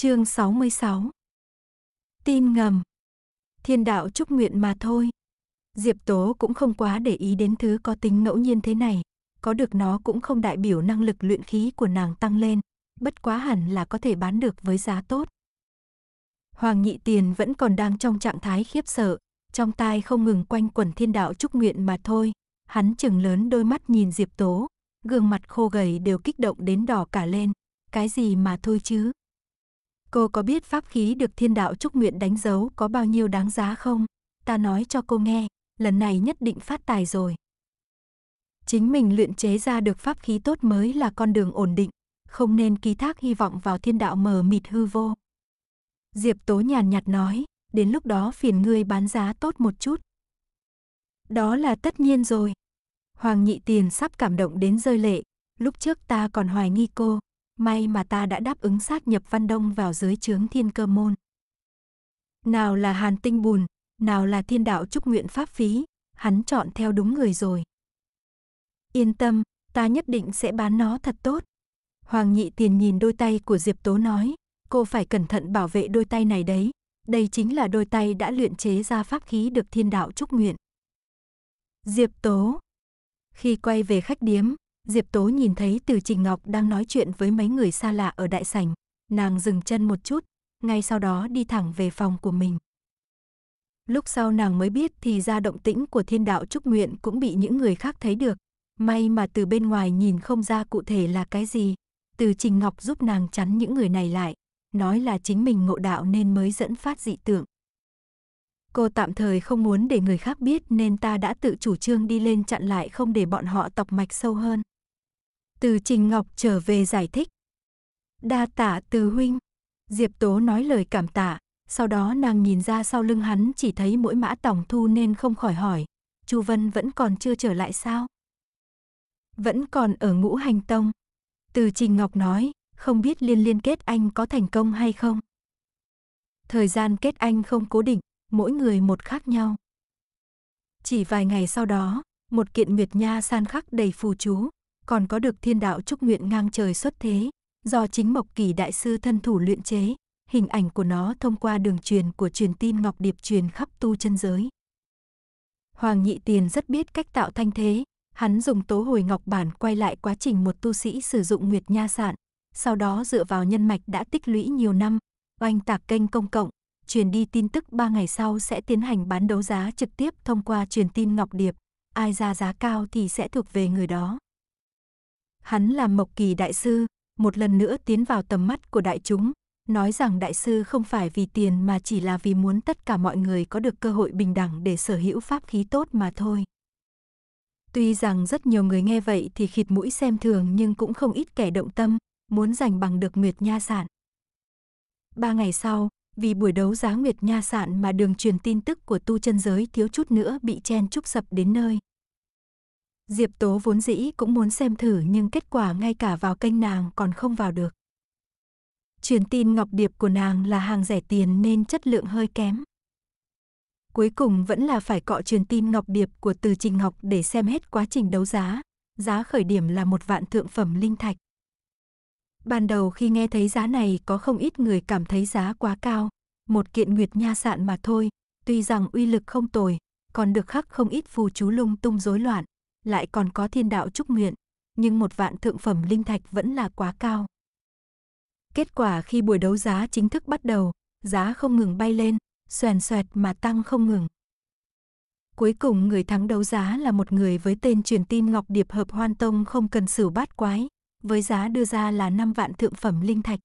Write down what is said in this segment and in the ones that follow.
Chương 66 Tin ngầm Thiên đạo chúc nguyện mà thôi. Diệp Tố cũng không quá để ý đến thứ có tính ngẫu nhiên thế này, có được nó cũng không đại biểu năng lực luyện khí của nàng tăng lên, bất quá hẳn là có thể bán được với giá tốt. Hoàng Nhị Tiền vẫn còn đang trong trạng thái khiếp sợ, trong tai không ngừng quanh quẩn thiên đạo chúc nguyện mà thôi. Hắn chừng lớn đôi mắt nhìn Diệp Tố, gương mặt khô gầy đều kích động đến đỏ cả lên. Cái gì mà thôi chứ? Cô có biết pháp khí được thiên đạo chúc nguyện đánh dấu có bao nhiêu đáng giá không? Ta nói cho cô nghe, lần này nhất định phát tài rồi. Chính mình luyện chế ra được pháp khí tốt mới là con đường ổn định, không nên ký thác hy vọng vào thiên đạo mờ mịt hư vô. Diệp Tố nhàn nhạt nói, đến lúc đó phiền ngươi bán giá tốt một chút. Đó là tất nhiên rồi. Hoàng nhị tiền sắp cảm động đến rơi lệ, lúc trước ta còn hoài nghi cô, May mà ta đã đáp ứng sát nhập Văn Đông vào giới chướng thiên cơ môn. Nào là hàn tinh bùn, nào là thiên đạo trúc nguyện pháp phí, hắn chọn theo đúng người rồi. Yên tâm, ta nhất định sẽ bán nó thật tốt. Hoàng nhị tiền nhìn đôi tay của Diệp Tố nói, cô phải cẩn thận bảo vệ đôi tay này đấy. Đây chính là đôi tay đã luyện chế ra pháp khí được thiên đạo trúc nguyện. Diệp Tố Khi quay về khách điếm, Diệp Tố nhìn thấy Từ Trình Ngọc đang nói chuyện với mấy người xa lạ ở đại sảnh, nàng dừng chân một chút, ngay sau đó đi thẳng về phòng của mình. Lúc sau nàng mới biết thì ra động tĩnh của thiên đạo trúc nguyện cũng bị những người khác thấy được. May mà từ bên ngoài nhìn không ra cụ thể là cái gì. Từ Trình Ngọc giúp nàng chắn những người này lại, nói là chính mình ngộ đạo nên mới dẫn phát dị tượng. Cô tạm thời không muốn để người khác biết nên ta đã tự chủ trương đi lên chặn lại không để bọn họ tọc mạch sâu hơn. Từ Trình Ngọc trở về giải thích. Đa tạ từ huynh. Diệp Tố nói lời cảm tạ, sau đó nàng nhìn ra sau lưng hắn chỉ thấy mỗi mã tòng thu nên không khỏi hỏi. Chu Vân vẫn còn chưa trở lại sao? Vẫn còn ở ngũ hành tông. Từ Trình Ngọc nói, không biết liên liên kết anh có thành công hay không? Thời gian kết anh không cố định, mỗi người một khác nhau. Chỉ vài ngày sau đó, một kiện Nguyệt nha san khắc đầy phù chú, còn có được thiên đạo trúc nguyện ngang trời xuất thế, do chính Mộc Kỳ Đại Sư thân thủ luyện chế, hình ảnh của nó thông qua đường truyền của truyền tin Ngọc Điệp truyền khắp tu chân giới. Hoàng Nhị Tiền rất biết cách tạo thanh thế, hắn dùng tố hồi ngọc bản quay lại quá trình một tu sĩ sử dụng nguyệt nha sạn, sau đó dựa vào nhân mạch đã tích lũy nhiều năm, oanh tạc kênh công cộng, truyền đi tin tức 3 ngày sau sẽ tiến hành bán đấu giá trực tiếp thông qua truyền tin Ngọc Điệp, ai ra giá cao thì sẽ thuộc về người đó. Hắn là Mộc Kỳ Đại Sư, một lần nữa tiến vào tầm mắt của đại chúng, nói rằng Đại Sư không phải vì tiền mà chỉ là vì muốn tất cả mọi người có được cơ hội bình đẳng để sở hữu pháp khí tốt mà thôi. Tuy rằng rất nhiều người nghe vậy thì khịt mũi xem thường nhưng cũng không ít kẻ động tâm, muốn giành bằng được Nguyệt Nha Sản. Ba ngày sau, vì buổi đấu giá Nguyệt Nha Sản mà đường truyền tin tức của tu chân giới thiếu chút nữa bị chen trúc sập đến nơi. Diệp Tố vốn dĩ cũng muốn xem thử nhưng kết quả ngay cả vào kênh nàng còn không vào được. Truyền tin ngọc điệp của nàng là hàng rẻ tiền nên chất lượng hơi kém. Cuối cùng vẫn là phải cọ truyền tin ngọc điệp của Từ Trình Ngọc để xem hết quá trình đấu giá. Giá khởi điểm là một vạn thượng phẩm linh thạch. Ban đầu khi nghe thấy giá này có không ít người cảm thấy giá quá cao. Một kiện nguyệt nha sạn mà thôi, tuy rằng uy lực không tồi, còn được khắc không ít phù chú lung tung rối loạn, lại còn có thiên đạo chúc nguyện, nhưng một vạn thượng phẩm linh thạch vẫn là quá cao. Kết quả khi buổi đấu giá chính thức bắt đầu, giá không ngừng bay lên, xoèn xoẹt mà tăng không ngừng. Cuối cùng người thắng đấu giá là một người với tên truyền tin Ngọc Điệp Hợp Hoan Tông không cần xử bát quái, với giá đưa ra là 5 vạn thượng phẩm linh thạch.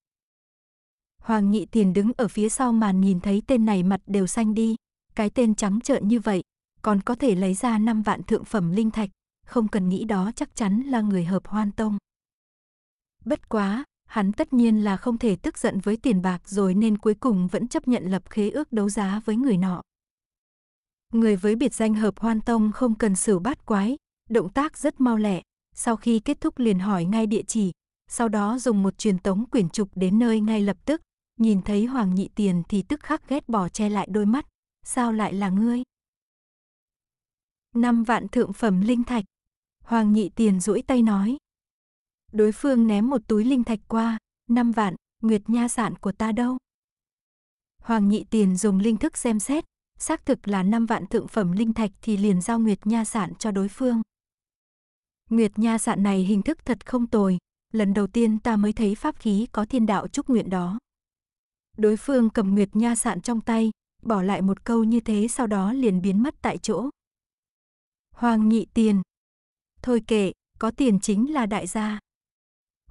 Hoàng Nhị Tiền đứng ở phía sau màn nhìn thấy tên này mặt đều xanh đi, cái tên trắng trợn như vậy, còn có thể lấy ra 5 vạn thượng phẩm linh thạch, không cần nghĩ đó chắc chắn là người hợp hoan tông. Bất quá, hắn tất nhiên là không thể tức giận với tiền bạc rồi nên cuối cùng vẫn chấp nhận lập khế ước đấu giá với người nọ. Người với biệt danh hợp hoan tông không cần xử bát quái, động tác rất mau lẹ, sau khi kết thúc liền hỏi ngay địa chỉ, sau đó dùng một truyền tống quyển trục đến nơi ngay lập tức, nhìn thấy Hoàng Nhị Tiền thì tức khắc ghét bỏ che lại đôi mắt, sao lại là ngươi? Năm vạn thượng phẩm linh thạch, Hoàng nhị tiền duỗi tay nói. Đối phương ném một túi linh thạch qua, năm vạn, nguyệt nha sản của ta đâu? Hoàng nhị tiền dùng linh thức xem xét, xác thực là năm vạn thượng phẩm linh thạch thì liền giao nguyệt nha sản cho đối phương. Nguyệt nha sản này hình thức thật không tồi, lần đầu tiên ta mới thấy pháp khí có thiên đạo chúc nguyện đó. Đối phương cầm nguyệt nha sản trong tay, bỏ lại một câu như thế sau đó liền biến mất tại chỗ. Hoàng nhị tiền, Thôi kệ, có tiền chính là đại gia.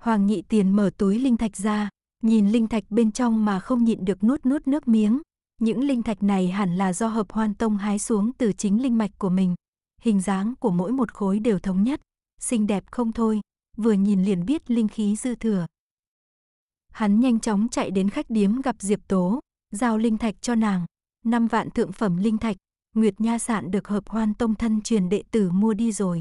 Hoàng nhị tiền mở túi linh thạch ra, nhìn linh thạch bên trong mà không nhịn được nuốt nuốt nước miếng. Những linh thạch này hẳn là do hợp hoan tông hái xuống từ chính linh mạch của mình. Hình dáng của mỗi một khối đều thống nhất, xinh đẹp không thôi, vừa nhìn liền biết linh khí dư thừa. Hắn nhanh chóng chạy đến khách điếm gặp Diệp Tố, giao linh thạch cho nàng, năm vạn thượng phẩm linh thạch, Nguyệt Nha Sạn được hợp hoan tông thân truyền đệ tử mua đi rồi.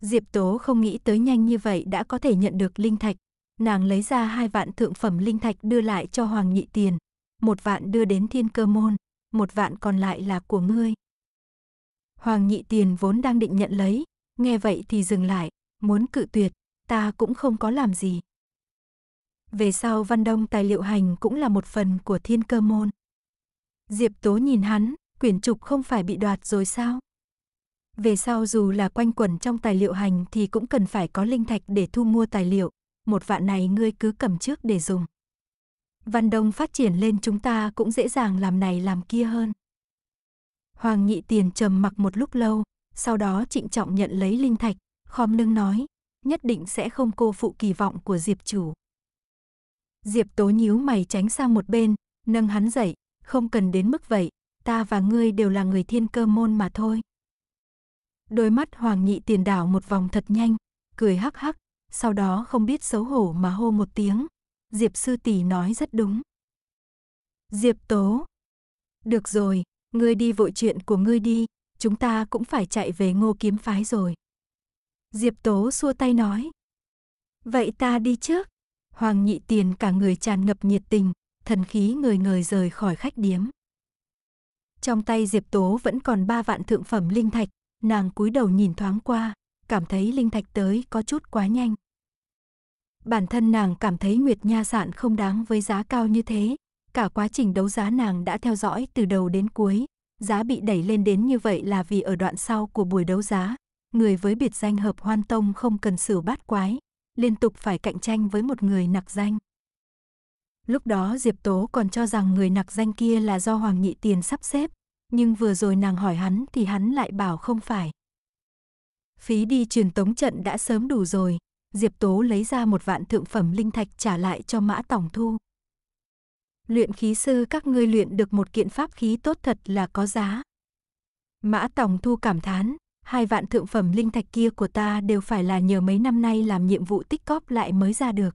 Diệp Tố không nghĩ tới nhanh như vậy đã có thể nhận được linh thạch. Nàng lấy ra hai vạn thượng phẩm linh thạch đưa lại cho Hoàng Nhị Tiền. Một vạn đưa đến thiên cơ môn, một vạn còn lại là của ngươi. Hoàng Nhị Tiền vốn đang định nhận lấy, nghe vậy thì dừng lại, muốn cự tuyệt, ta cũng không có làm gì. Về sau Văn Đông tài liệu hành cũng là một phần của thiên cơ môn. Diệp Tố nhìn hắn, quyển trục không phải bị đoạt rồi sao? Về sau dù là quanh quẩn trong tài liệu hành thì cũng cần phải có linh thạch để thu mua tài liệu, một vạn này ngươi cứ cầm trước để dùng. Văn Đông phát triển lên chúng ta cũng dễ dàng làm này làm kia hơn. Hoàng Nhị Tiền trầm mặc một lúc lâu, sau đó trịnh trọng nhận lấy linh thạch, khom lưng nói, nhất định sẽ không cô phụ kỳ vọng của Diệp chủ. Diệp Tố nhíu mày tránh sang một bên, nâng hắn dậy, không cần đến mức vậy, ta và ngươi đều là người thiên cơ môn mà thôi. Đôi mắt Hoàng Nhị tiền đảo một vòng thật nhanh, cười hắc hắc, sau đó không biết xấu hổ mà hô một tiếng. Diệp sư tỷ nói rất đúng. Diệp Tố. Được rồi, ngươi đi vội chuyện của ngươi đi, chúng ta cũng phải chạy về ngô kiếm phái rồi. Diệp Tố xua tay nói. Vậy ta đi trước. Hoàng nhị tiền cả người tràn ngập nhiệt tình, thần khí người người rời khỏi khách điếm. Trong tay Diệp Tố vẫn còn ba vạn thượng phẩm linh thạch, nàng cúi đầu nhìn thoáng qua, cảm thấy linh thạch tới có chút quá nhanh. Bản thân nàng cảm thấy Nguyệt Nha Sạn không đáng với giá cao như thế, cả quá trình đấu giá nàng đã theo dõi từ đầu đến cuối, giá bị đẩy lên đến như vậy là vì ở đoạn sau của buổi đấu giá, người với biệt danh hợp hoan tông không cần xử bát quái, liên tục phải cạnh tranh với một người nặc danh. Lúc đó Diệp Tố còn cho rằng người nặc danh kia là do Hoàng Nhị Tiền sắp xếp, nhưng vừa rồi nàng hỏi hắn thì hắn lại bảo không phải. Phí đi truyền tống trận đã sớm đủ rồi, Diệp Tố lấy ra một vạn thượng phẩm linh thạch trả lại cho Mã Tổng Thu. Luyện khí sư các ngươi luyện được một kiện pháp khí tốt thật là có giá. Mã Tổng Thu cảm thán, hai vạn thượng phẩm linh thạch kia của ta đều phải là nhờ mấy năm nay làm nhiệm vụ tích cóp lại mới ra được.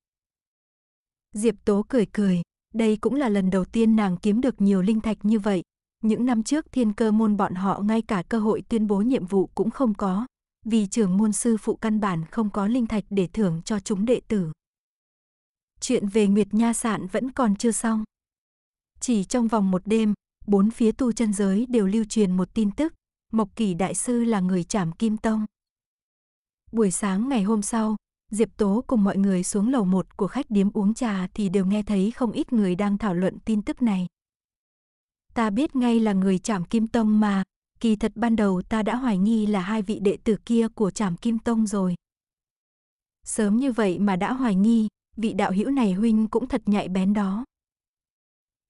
Diệp Tố cười cười, đây cũng là lần đầu tiên nàng kiếm được nhiều linh thạch như vậy, những năm trước thiên cơ môn bọn họ ngay cả cơ hội tuyên bố nhiệm vụ cũng không có, vì trưởng môn sư phụ căn bản không có linh thạch để thưởng cho chúng đệ tử. Chuyện về Nguyệt Nha Sạn vẫn còn chưa xong. Chỉ trong vòng một đêm, bốn phía tu chân giới đều lưu truyền một tin tức, Mộc Kỳ Đại Sư là người trảm Kim Tông. Buổi sáng ngày hôm sau, Diệp Tố cùng mọi người xuống lầu một của khách điếm uống trà thì đều nghe thấy không ít người đang thảo luận tin tức này ta biết ngay là người Trảm Kim Tông mà, kỳ thật ban đầu ta đã hoài nghi là hai vị đệ tử kia của Trảm Kim Tông rồi. Sớm như vậy mà đã hoài nghi, vị đạo hữu này huynh cũng thật nhạy bén đó.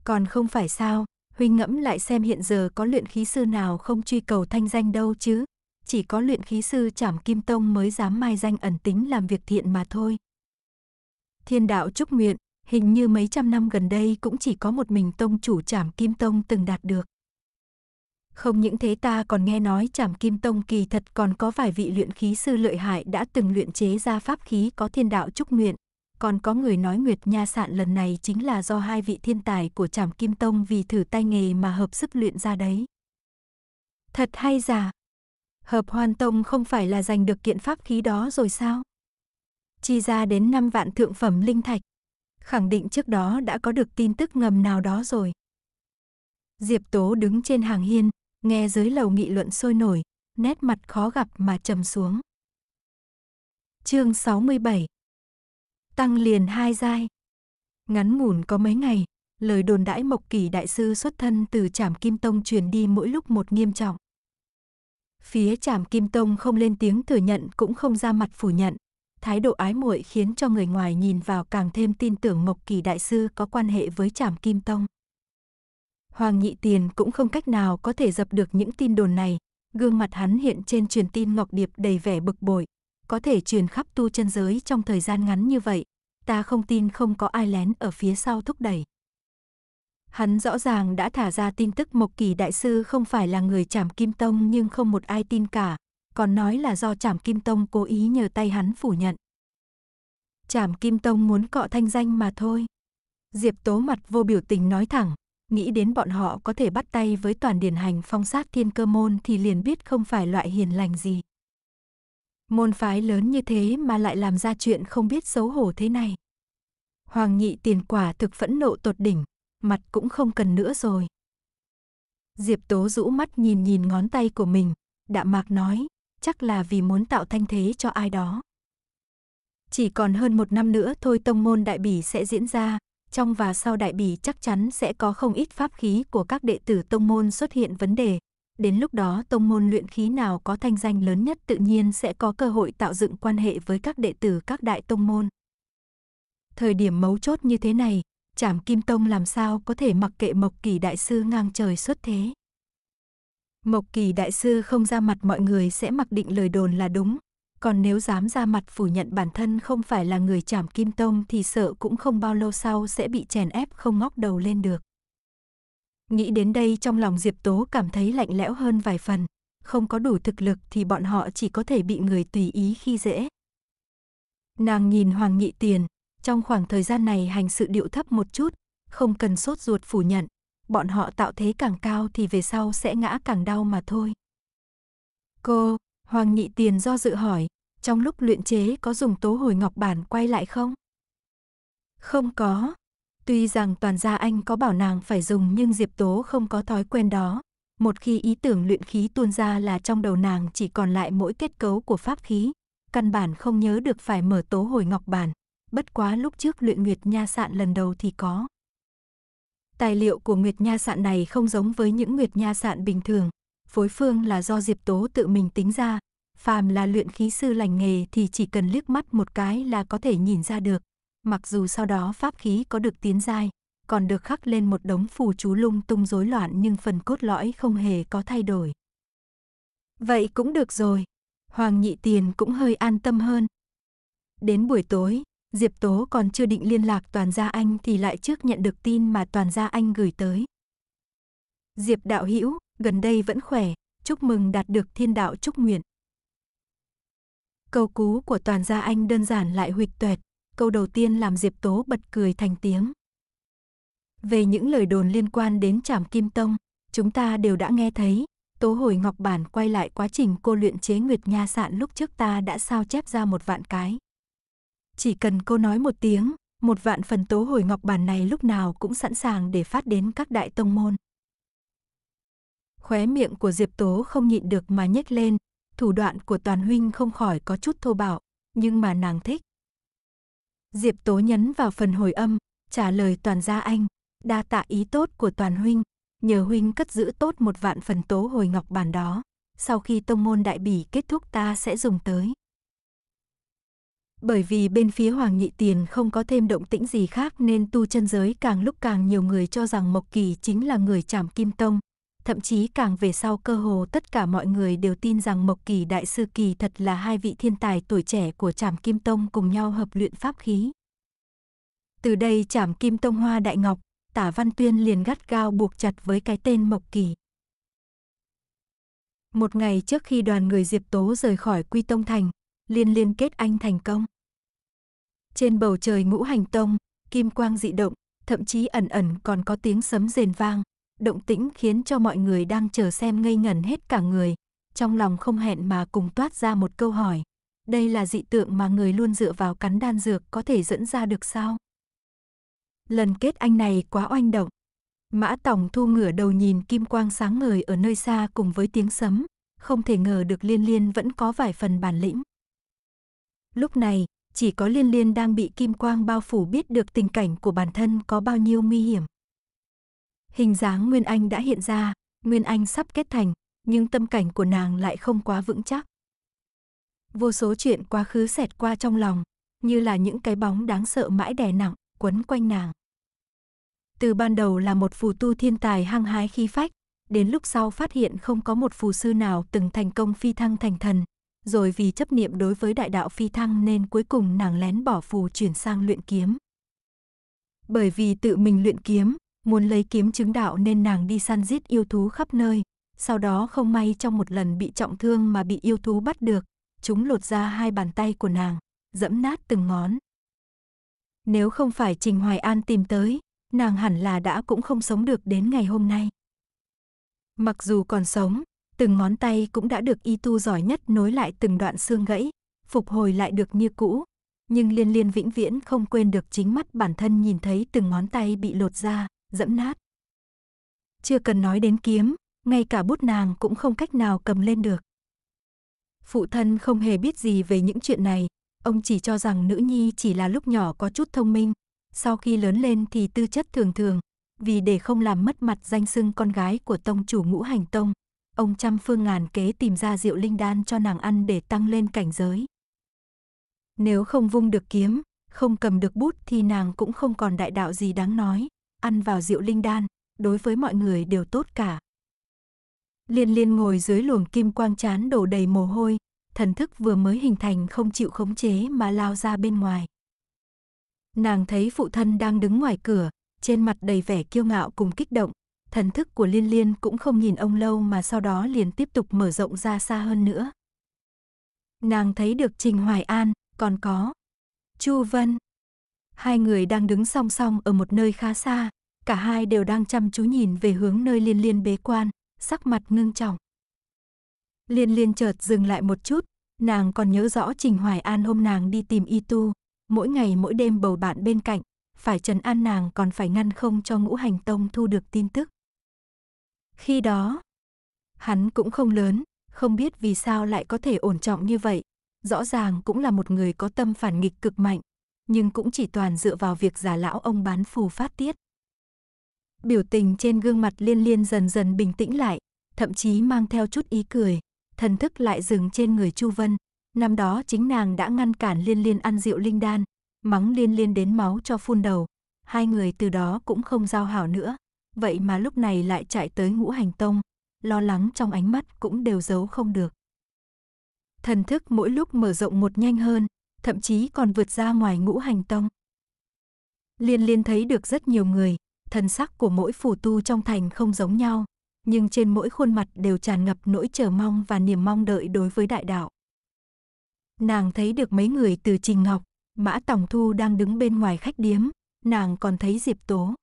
Còn không phải sao, huynh ngẫm lại xem hiện giờ có luyện khí sư nào không truy cầu thanh danh đâu chứ, chỉ có luyện khí sư Trảm Kim Tông mới dám mai danh ẩn tính làm việc thiện mà thôi. Thiên đạo chúc nguyện, hình như mấy trăm năm gần đây cũng chỉ có một mình tông chủ Trảm Kim Tông từng đạt được. Không những thế ta còn nghe nói Trảm Kim Tông kỳ thật còn có vài vị luyện khí sư lợi hại đã từng luyện chế ra pháp khí có thiên đạo trúc nguyện, còn có người nói Nguyệt Nha Sạn lần này chính là do hai vị thiên tài của Trảm Kim Tông vì thử tay nghề mà hợp sức luyện ra đấy. Thật hay giả? Hợp Hoan Tông không phải là giành được kiện pháp khí đó rồi sao? Chi ra đến 5 vạn thượng phẩm linh thạch khẳng định trước đó đã có được tin tức ngầm nào đó rồi. Diệp Tố đứng trên hàng hiên, nghe dưới lầu nghị luận sôi nổi, nét mặt khó gặp mà trầm xuống. Chương 67 Tăng liền hai giai Ngắn ngủn có mấy ngày, lời đồn đãi Mộc Kỳ đại sư xuất thân từ Trảm Kim Tông truyền đi mỗi lúc một nghiêm trọng. Phía Trảm Kim Tông không lên tiếng thừa nhận cũng không ra mặt phủ nhận, thái độ ái muội khiến cho người ngoài nhìn vào càng thêm tin tưởng Mộc Kỳ Đại Sư có quan hệ với Trảm Kim Tông. Hoàng Nhị Tiền cũng không cách nào có thể dập được những tin đồn này, gương mặt hắn hiện trên truyền tin Ngọc Điệp đầy vẻ bực bội, có thể truyền khắp tu chân giới trong thời gian ngắn như vậy, ta không tin không có ai lén ở phía sau thúc đẩy. Hắn rõ ràng đã thả ra tin tức Mộc Kỳ Đại Sư không phải là người Trảm Kim Tông nhưng không một ai tin cả, còn nói là do Trảm Kim Tông cố ý nhờ tay hắn phủ nhận. Trảm Kim Tông muốn cọ thanh danh mà thôi. Diệp Tố mặt vô biểu tình nói thẳng, nghĩ đến bọn họ có thể bắt tay với toàn điển hành phong sát thiên cơ môn thì liền biết không phải loại hiền lành gì. Môn phái lớn như thế mà lại làm ra chuyện không biết xấu hổ thế này. Hoàng nhị tiền quả thực phẫn nộ tột đỉnh, mặt cũng không cần nữa rồi. Diệp Tố rũ mắt nhìn nhìn ngón tay của mình, đạm mạc nói, chắc là vì muốn tạo thanh thế cho ai đó. Chỉ còn hơn một năm nữa thôi tông môn đại bỉ sẽ diễn ra, trong và sau đại bỉ chắc chắn sẽ có không ít pháp khí của các đệ tử tông môn xuất hiện vấn đề. Đến lúc đó tông môn luyện khí nào có thanh danh lớn nhất tự nhiên sẽ có cơ hội tạo dựng quan hệ với các đệ tử các đại tông môn. Thời điểm mấu chốt như thế này, chảm kim tông làm sao có thể mặc kệ mộc kỳ đại sư ngang trời xuất thế. Mộc Kỳ Đại Sư không ra mặt mọi người sẽ mặc định lời đồn là đúng, còn nếu dám ra mặt phủ nhận bản thân không phải là người chảm kim tông thì sợ cũng không bao lâu sau sẽ bị chèn ép không ngóc đầu lên được. Nghĩ đến đây trong lòng Diệp Tố cảm thấy lạnh lẽo hơn vài phần, không có đủ thực lực thì bọn họ chỉ có thể bị người tùy ý khi dễ. Nàng nhìn Hoàng Nghị Tiền, trong khoảng thời gian này hành sự điệu thấp một chút, không cần sốt ruột phủ nhận, bọn họ tạo thế càng cao thì về sau sẽ ngã càng đau mà thôi. Cô, Hoàng Nhị Tiền do dự hỏi, trong lúc luyện chế có dùng tố hồi ngọc bản quay lại không? Không có. Tuy rằng toàn gia anh có bảo nàng phải dùng nhưng Diệp Tố không có thói quen đó. Một khi ý tưởng luyện khí tuôn ra là trong đầu nàng chỉ còn lại mỗi kết cấu của pháp khí. Căn bản không nhớ được phải mở tố hồi ngọc bản. Bất quá lúc trước luyện nguyệt nha sạn lần đầu thì có. Tài liệu của Nguyệt Nha Sạn này không giống với những Nguyệt Nha Sạn bình thường. Phối phương là do Diệp Tố tự mình tính ra. Phàm là luyện khí sư lành nghề thì chỉ cần liếc mắt một cái là có thể nhìn ra được. Mặc dù sau đó pháp khí có được tiến giai, còn được khắc lên một đống phù chú lung tung rối loạn nhưng phần cốt lõi không hề có thay đổi. Vậy cũng được rồi. Hoàng Nhị Tiền cũng hơi an tâm hơn. Đến buổi tối, Diệp Tố còn chưa định liên lạc Toàn Gia Anh thì lại trước nhận được tin mà Toàn Gia Anh gửi tới. Diệp Đạo Hữu gần đây vẫn khỏe, chúc mừng đạt được thiên đạo chúc nguyện. Câu cú của Toàn Gia Anh đơn giản lại huyệt tuệt, câu đầu tiên làm Diệp Tố bật cười thành tiếng. Về những lời đồn liên quan đến Trảm Kim Tông, chúng ta đều đã nghe thấy, Tố hồi Ngọc Bản quay lại quá trình cô luyện chế Nguyệt Nha Sạn lúc trước ta đã sao chép ra một vạn cái. Chỉ cần cô nói một tiếng, một vạn phần tố hồi ngọc bản này lúc nào cũng sẵn sàng để phát đến các đại tông môn. Khóe miệng của Diệp Tố không nhịn được mà nhếch lên, thủ đoạn của Toàn Huynh không khỏi có chút thô bạo, nhưng mà nàng thích. Diệp Tố nhấn vào phần hồi âm, trả lời Toàn gia anh, đa tạ ý tốt của Toàn Huynh, nhờ Huynh cất giữ tốt một vạn phần tố hồi ngọc bản đó. Sau khi tông môn đại bỉ kết thúc ta sẽ dùng tới. Bởi vì bên phía Hoàng Nhị Tiền không có thêm động tĩnh gì khác nên tu chân giới càng lúc càng nhiều người cho rằng Mộc Kỳ chính là người chảm Kim Tông. Thậm chí càng về sau cơ hồ tất cả mọi người đều tin rằng Mộc Kỳ Đại Sư Kỳ thật là hai vị thiên tài tuổi trẻ của chảm Kim Tông cùng nhau hợp luyện pháp khí. Từ đây chảm Kim Tông Hoa Đại Ngọc, tả Văn Tuyên liền gắt gao buộc chặt với cái tên Mộc Kỳ. Một ngày trước khi đoàn người Diệp Tố rời khỏi Quy Tông Thành, liên liên kết anh thành công. Trên bầu trời ngũ hành tông, kim quang dị động, thậm chí ẩn ẩn còn có tiếng sấm rền vang. Động tĩnh khiến cho mọi người đang chờ xem ngây ngẩn hết cả người. Trong lòng không hẹn mà cùng toát ra một câu hỏi. Đây là dị tượng mà người luôn dựa vào cắn đan dược có thể dẫn ra được sao? Lần kết anh này quá oanh động. Mã Tổng thu ngửa đầu nhìn kim quang sáng ngời ở nơi xa cùng với tiếng sấm, không thể ngờ được liên liên vẫn có vài phần bản lĩnh. Lúc này, chỉ có liên liên đang bị kim quang bao phủ biết được tình cảnh của bản thân có bao nhiêu nguy hiểm. Hình dáng Nguyên Anh đã hiện ra, Nguyên Anh sắp kết thành, nhưng tâm cảnh của nàng lại không quá vững chắc. Vô số chuyện quá khứ xẹt qua trong lòng, như là những cái bóng đáng sợ mãi đè nặng, quấn quanh nàng. Từ ban đầu là một phù tu thiên tài hăng hái khí phách, đến lúc sau phát hiện không có một phù sư nào từng thành công phi thăng thành thần, rồi vì chấp niệm đối với đại đạo phi thăng nên cuối cùng nàng lén bỏ phù chuyển sang luyện kiếm. Bởi vì tự mình luyện kiếm, muốn lấy kiếm chứng đạo nên nàng đi săn giết yêu thú khắp nơi, sau đó không may trong một lần bị trọng thương mà bị yêu thú bắt được, chúng lột ra hai bàn tay của nàng, dẫm nát từng ngón. Nếu không phải Trình Hoài An tìm tới, nàng hẳn là đã cũng không sống được đến ngày hôm nay. Mặc dù còn sống, Từng ngón tay cũng đã được y tu giỏi nhất nối lại từng đoạn xương gãy, phục hồi lại được như cũ. Nhưng liên liên vĩnh viễn không quên được chính mắt bản thân nhìn thấy từng ngón tay bị lột ra, dẫm nát. Chưa cần nói đến kiếm, ngay cả bút nàng cũng không cách nào cầm lên được. Phụ thân không hề biết gì về những chuyện này, ông chỉ cho rằng nữ nhi chỉ là lúc nhỏ có chút thông minh, sau khi lớn lên thì tư chất thường thường, vì để không làm mất mặt danh xưng con gái của tông chủ ngũ hành tông, ông trăm phương ngàn kế tìm ra rượu linh đan cho nàng ăn để tăng lên cảnh giới. Nếu không vung được kiếm, không cầm được bút thì nàng cũng không còn đại đạo gì đáng nói, ăn vào rượu linh đan, đối với mọi người đều tốt cả. Liên liên ngồi dưới luồng kim quang chán đổ đầy mồ hôi, thần thức vừa mới hình thành không chịu khống chế mà lao ra bên ngoài. Nàng thấy phụ thân đang đứng ngoài cửa, trên mặt đầy vẻ kiêu ngạo cùng kích động, thần thức của Liên Liên cũng không nhìn ông lâu mà sau đó liền tiếp tục mở rộng ra xa hơn nữa. Nàng thấy được Trình Hoài An, còn có Chu Vân. Hai người đang đứng song song ở một nơi khá xa, cả hai đều đang chăm chú nhìn về hướng nơi Liên Liên bế quan, sắc mặt ngưng trọng. Liên Liên chợt dừng lại một chút, nàng còn nhớ rõ Trình Hoài An hôm nàng đi tìm Y Tu, mỗi ngày mỗi đêm bầu bạn bên cạnh, phải trấn an nàng còn phải ngăn không cho ngũ hành tông thu được tin tức. Khi đó, hắn cũng không lớn, không biết vì sao lại có thể ổn trọng như vậy. Rõ ràng cũng là một người có tâm phản nghịch cực mạnh, nhưng cũng chỉ toàn dựa vào việc giả lão ông bán phù phát tiết. Biểu tình trên gương mặt liên liên dần dần bình tĩnh lại, thậm chí mang theo chút ý cười, thần thức lại dừng trên người Chu Vân. Năm đó chính nàng đã ngăn cản liên liên ăn rượu linh đan, mắng liên liên đến máu cho phun đầu. Hai người từ đó cũng không giao hảo nữa vậy mà lúc này lại chạy tới ngũ hành tông, lo lắng trong ánh mắt cũng đều giấu không được. Thần thức mỗi lúc mở rộng một nhanh hơn, thậm chí còn vượt ra ngoài ngũ hành tông. Liên liên thấy được rất nhiều người, thần sắc của mỗi phù tu trong thành không giống nhau, nhưng trên mỗi khuôn mặt đều tràn ngập nỗi chờ mong và niềm mong đợi đối với đại đạo. Nàng thấy được mấy người từ Trình Ngọc, Mã tòng Thu đang đứng bên ngoài khách điếm, nàng còn thấy Diệp Tố.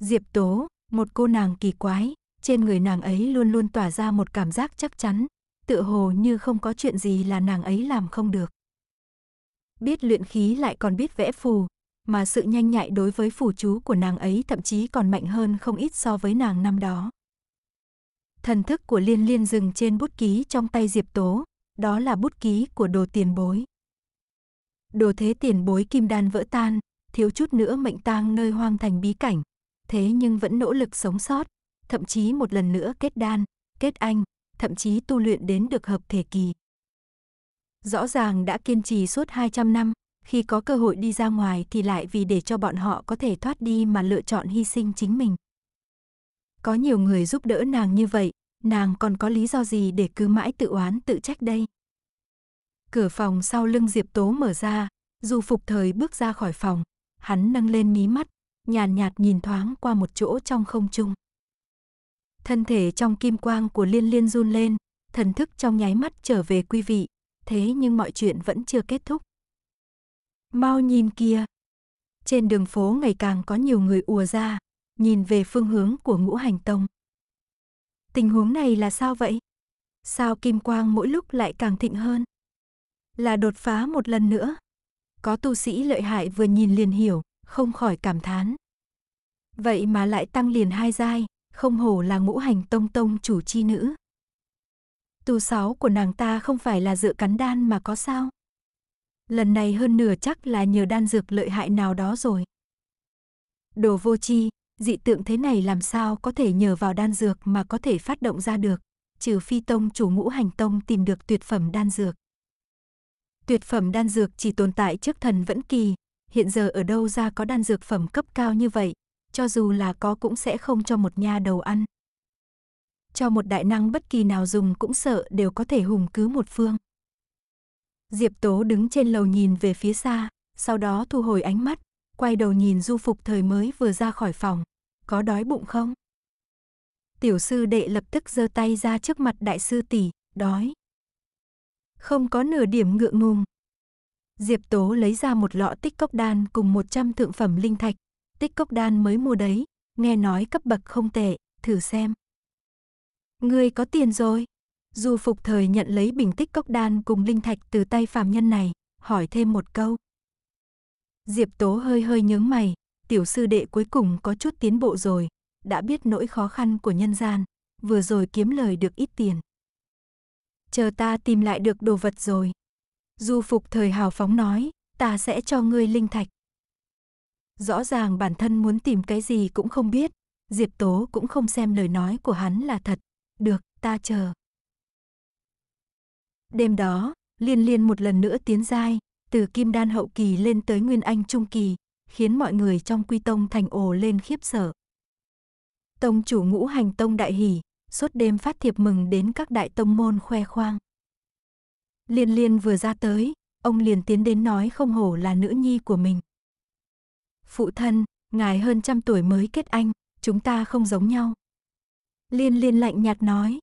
Diệp Tố, một cô nàng kỳ quái, trên người nàng ấy luôn luôn tỏa ra một cảm giác chắc chắn, tựa hồ như không có chuyện gì là nàng ấy làm không được. Biết luyện khí lại còn biết vẽ phù, mà sự nhanh nhạy đối với phù chú của nàng ấy thậm chí còn mạnh hơn không ít so với nàng năm đó. Thần thức của Liên Liên dừng trên bút ký trong tay Diệp Tố, đó là bút ký của đồ tiền bối. Đồ thế tiền bối kim đan vỡ tan, thiếu chút nữa mệnh tang nơi hoang thành bí cảnh, thế nhưng vẫn nỗ lực sống sót, thậm chí một lần nữa kết đan, kết anh, thậm chí tu luyện đến được hợp thể kỳ. Rõ ràng đã kiên trì suốt 200 năm, khi có cơ hội đi ra ngoài thì lại vì để cho bọn họ có thể thoát đi mà lựa chọn hy sinh chính mình. Có nhiều người giúp đỡ nàng như vậy, nàng còn có lý do gì để cứ mãi tự oán tự trách đây? Cửa phòng sau lưng Diệp Tố mở ra, Du Phục Thời bước ra khỏi phòng, hắn nâng lên mí mắt, nhàn nhạt, nhạt nhìn thoáng qua một chỗ trong không trung. Thân thể trong kim quang của liên liên run lên, thần thức trong nháy mắt trở về quý vị, thế nhưng mọi chuyện vẫn chưa kết thúc. Mau nhìn kia! Trên đường phố ngày càng có nhiều người ùa ra, nhìn về phương hướng của ngũ hành tông. Tình huống này là sao vậy? Sao kim quang mỗi lúc lại càng thịnh hơn? Là đột phá một lần nữa. Có tu sĩ lợi hại vừa nhìn liền hiểu, không khỏi cảm thán. Vậy mà lại tăng liền hai giai, không hổ là ngũ hành tông tông chủ chi nữ. Tu sáu của nàng ta không phải là dựa cắn đan mà có sao? Lần này hơn nửa chắc là nhờ đan dược lợi hại nào đó rồi. Đồ vô chi, dị tượng thế này làm sao có thể nhờ vào đan dược mà có thể phát động ra được, trừ phi tông chủ ngũ hành tông tìm được tuyệt phẩm đan dược. Tuyệt phẩm đan dược chỉ tồn tại trước thần vẫn kỳ, hiện giờ ở đâu ra có đan dược phẩm cấp cao như vậy, cho dù là có cũng sẽ không cho một nha đầu ăn. Cho một đại năng bất kỳ nào dùng cũng sợ đều có thể hùng cứ một phương. Diệp Tố đứng trên lầu nhìn về phía xa, sau đó thu hồi ánh mắt, quay đầu nhìn du phục thời mới vừa ra khỏi phòng. Có đói bụng không? Tiểu sư đệ lập tức giơ tay ra trước mặt đại sư tỷ, đói. Không có nửa điểm ngượng ngùng, Diệp Tố lấy ra một lọ tích cốc đan cùng 100 thượng phẩm linh thạch. Tích cốc đan mới mua đấy, nghe nói cấp bậc không tệ, thử xem. Ngươi có tiền rồi. Dù phục thời nhận lấy bình tích cốc đan cùng linh thạch từ tay phàm nhân này, hỏi thêm một câu. Diệp Tố hơi hơi nhướng mày, tiểu sư đệ cuối cùng có chút tiến bộ rồi, đã biết nỗi khó khăn của nhân gian, vừa rồi kiếm lời được ít tiền. Chờ ta tìm lại được đồ vật rồi, Du phục thời hào phóng nói, ta sẽ cho ngươi linh thạch. Rõ ràng bản thân muốn tìm cái gì cũng không biết, Diệp Tố cũng không xem lời nói của hắn là thật. Được, ta chờ. Đêm đó, liên liên một lần nữa tiến giai, từ kim đan hậu kỳ lên tới nguyên anh trung kỳ, khiến mọi người trong quy tông thành ồ lên khiếp sợ. Tông chủ ngũ hành tông đại hỉ, suốt đêm phát thiệp mừng đến các đại tông môn khoe khoang. Liên liên vừa ra tới, ông liền tiến đến nói không hổ là nữ nhi của mình. Phụ thân, ngài hơn trăm tuổi mới kết anh, chúng ta không giống nhau. Liên liên lạnh nhạt nói.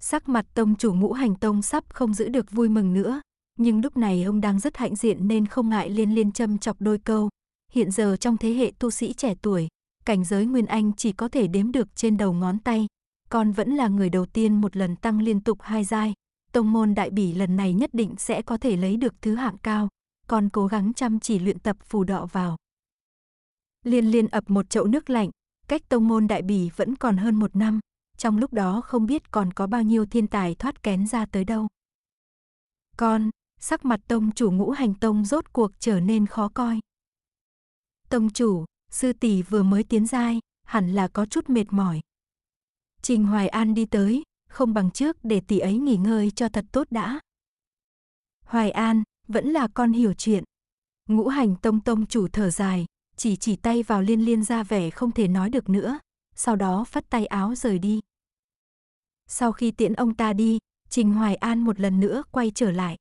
Sắc mặt tông chủ ngũ hành tông sắp không giữ được vui mừng nữa, nhưng lúc này ông đang rất hạnh diện nên không ngại liên liên châm chọc đôi câu. Hiện giờ trong thế hệ tu sĩ trẻ tuổi, cảnh giới Nguyên Anh chỉ có thể đếm được trên đầu ngón tay, con vẫn là người đầu tiên một lần tăng liên tục hai giai, tông môn đại bỉ lần này nhất định sẽ có thể lấy được thứ hạng cao, Con cố gắng chăm chỉ luyện tập phù đọ vào. Liên liên ập một chậu nước lạnh, cách tông môn đại bỉ vẫn còn hơn một năm, trong lúc đó không biết còn có bao nhiêu thiên tài thoát kén ra tới đâu. Con, sắc mặt tông chủ ngũ hành tông rốt cuộc trở nên khó coi. Tông chủ, sư tỷ vừa mới tiến giai, hẳn là có chút mệt mỏi. Trình Hoài An đi tới, không bằng trước để tỷ ấy nghỉ ngơi cho thật tốt đã. Hoài An, vẫn là con hiểu chuyện. Ngũ hành tông tông chủ thở dài, chỉ chỉ tay vào liên liên ra vẻ không thể nói được nữa, sau đó phất tay áo rời đi. Sau khi tiễn ông ta đi, Trình Hoài An một lần nữa quay trở lại.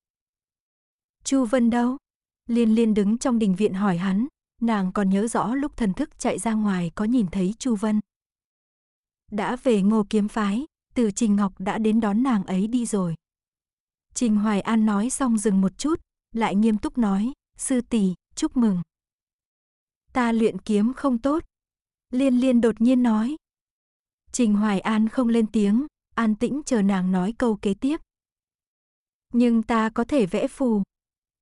Chu Vân đâu? Liên liên đứng trong đình viện hỏi hắn, nàng còn nhớ rõ lúc thần thức chạy ra ngoài có nhìn thấy Chu Vân. Đã về ngô kiếm phái, từ Trình Ngọc đã đến đón nàng ấy đi rồi. Trình Hoài An nói xong dừng một chút, lại nghiêm túc nói, sư tỷ, chúc mừng. Ta luyện kiếm không tốt. Liên liên đột nhiên nói. Trình Hoài An không lên tiếng, an tĩnh chờ nàng nói câu kế tiếp. Nhưng ta có thể vẽ phù.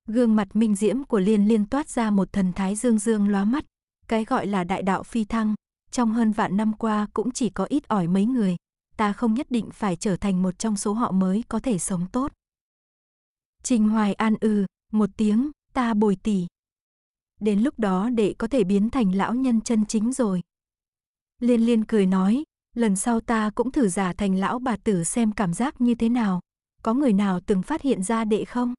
Gương mặt minh diễm của liên liên toát ra một thần thái dương dương lóa mắt, cái gọi là đại đạo phi thăng, trong hơn vạn năm qua cũng chỉ có ít ỏi mấy người, ta không nhất định phải trở thành một trong số họ mới có thể sống tốt. Trình Hoài An ừ, một tiếng, ta bồi tỷ. Đến lúc đó đệ có thể biến thành lão nhân chân chính rồi. Liên liên cười nói, lần sau ta cũng thử giả thành lão bà tử xem cảm giác như thế nào. Có người nào từng phát hiện ra đệ không?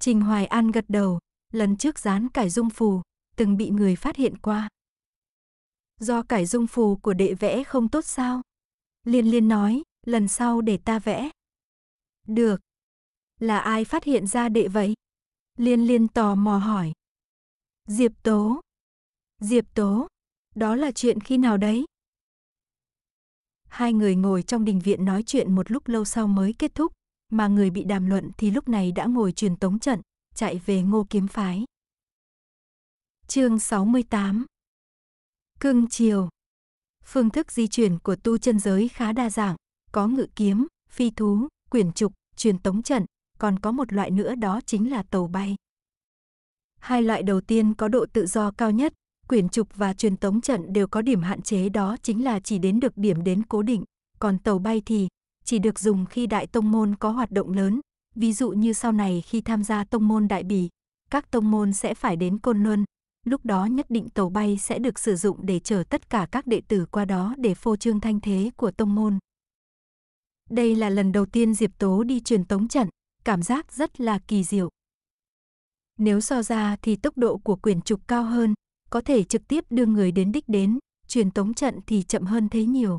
Trình Hoài An gật đầu, lần trước dán cải dung phù, từng bị người phát hiện qua. Do cải dung phù của đệ vẽ không tốt sao? Liên liên nói, lần sau để ta vẽ. Được. Là ai phát hiện ra đệ vậy? Liên liên tò mò hỏi. Diệp Tố. Diệp Tố, đó là chuyện khi nào đấy? Hai người ngồi trong đình viện nói chuyện một lúc lâu sau mới kết thúc, mà người bị đàm luận thì lúc này đã ngồi truyền tống trận, chạy về ngô kiếm phái. Chương 68 Cưng chiều Phương thức di chuyển của tu chân giới khá đa dạng, có ngự kiếm, phi thú, quyển trục, truyền tống trận, còn có một loại nữa đó chính là tàu bay. Hai loại đầu tiên có độ tự do cao nhất, quyển trục và truyền tống trận đều có điểm hạn chế đó chính là chỉ đến được điểm đến cố định, còn tàu bay thì chỉ được dùng khi đại tông môn có hoạt động lớn, ví dụ như sau này khi tham gia tông môn đại bỉ, các tông môn sẽ phải đến Côn Luân, lúc đó nhất định tàu bay sẽ được sử dụng để chở tất cả các đệ tử qua đó để phô trương thanh thế của tông môn. Đây là lần đầu tiên Diệp Tố đi truyền tống trận, cảm giác rất là kỳ diệu. Nếu so ra thì tốc độ của quyển trục cao hơn, có thể trực tiếp đưa người đến đích đến, truyền tống trận thì chậm hơn thế nhiều.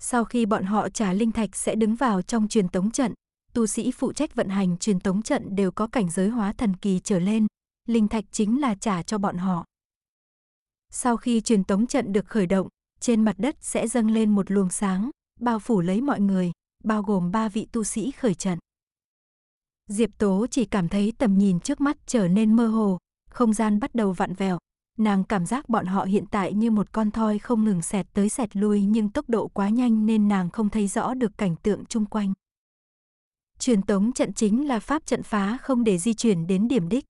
Sau khi bọn họ trả linh thạch sẽ đứng vào trong truyền tống trận, tu sĩ phụ trách vận hành truyền tống trận đều có cảnh giới hóa thần kỳ trở lên, linh thạch chính là trả cho bọn họ. Sau khi truyền tống trận được khởi động, trên mặt đất sẽ dâng lên một luồng sáng, bao phủ lấy mọi người, bao gồm ba vị tu sĩ khởi trận. Diệp Tố chỉ cảm thấy tầm nhìn trước mắt trở nên mơ hồ, không gian bắt đầu vặn vẹo, nàng cảm giác bọn họ hiện tại như một con thoi không ngừng xẹt tới xẹt lui nhưng tốc độ quá nhanh nên nàng không thấy rõ được cảnh tượng chung quanh. Truyền tống trận chính là pháp trận phá không để di chuyển đến điểm đích.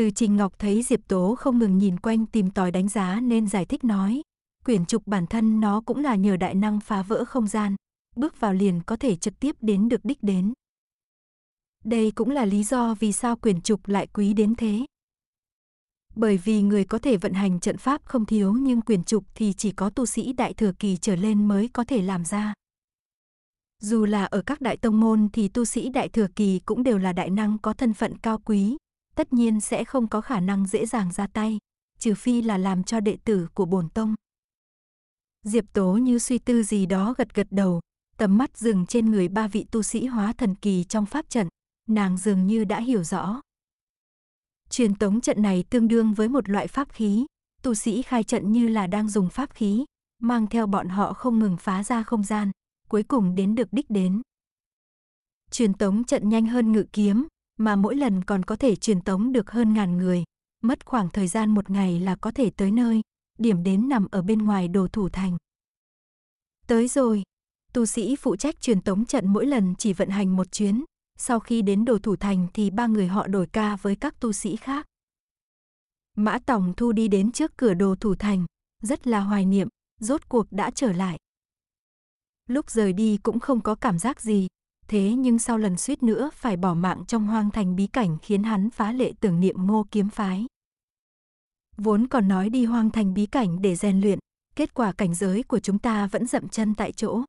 Từ Trình Ngọc thấy Diệp Tố không ngừng nhìn quanh tìm tòi đánh giá nên giải thích nói. Quyển trục bản thân nó cũng là nhờ đại năng phá vỡ không gian. Bước vào liền có thể trực tiếp đến được đích đến. Đây cũng là lý do vì sao quyển trục lại quý đến thế. Bởi vì người có thể vận hành trận pháp không thiếu nhưng quyển trục thì chỉ có tu sĩ đại thừa kỳ trở lên mới có thể làm ra. Dù là ở các đại tông môn thì tu sĩ đại thừa kỳ cũng đều là đại năng có thân phận cao quý, tất nhiên sẽ không có khả năng dễ dàng ra tay, trừ phi là làm cho đệ tử của bổn tông. Diệp Tố như suy tư gì đó gật gật đầu, tầm mắt dừng trên người ba vị tu sĩ hóa thần kỳ trong pháp trận, nàng dường như đã hiểu rõ. Truyền tống trận này tương đương với một loại pháp khí, tu sĩ khai trận như là đang dùng pháp khí, mang theo bọn họ không ngừng phá ra không gian, cuối cùng đến được đích đến. Truyền tống trận nhanh hơn ngự kiếm, mà mỗi lần còn có thể truyền tống được hơn ngàn người. Mất khoảng thời gian một ngày là có thể tới nơi, điểm đến nằm ở bên ngoài đồ thủ thành. Tới rồi, tu sĩ phụ trách truyền tống trận mỗi lần chỉ vận hành một chuyến, sau khi đến đồ thủ thành thì ba người họ đổi ca với các tu sĩ khác. Mã Tổng Thu đi đến trước cửa đồ thủ thành, rất là hoài niệm, rốt cuộc đã trở lại. Lúc rời đi cũng không có cảm giác gì, thế nhưng sau lần suýt nữa phải bỏ mạng trong hoang thành bí cảnh khiến hắn phá lệ tưởng niệm ngô kiếm phái. Vốn còn nói đi hoang thành bí cảnh để rèn luyện, kết quả cảnh giới của chúng ta vẫn dậm chân tại chỗ.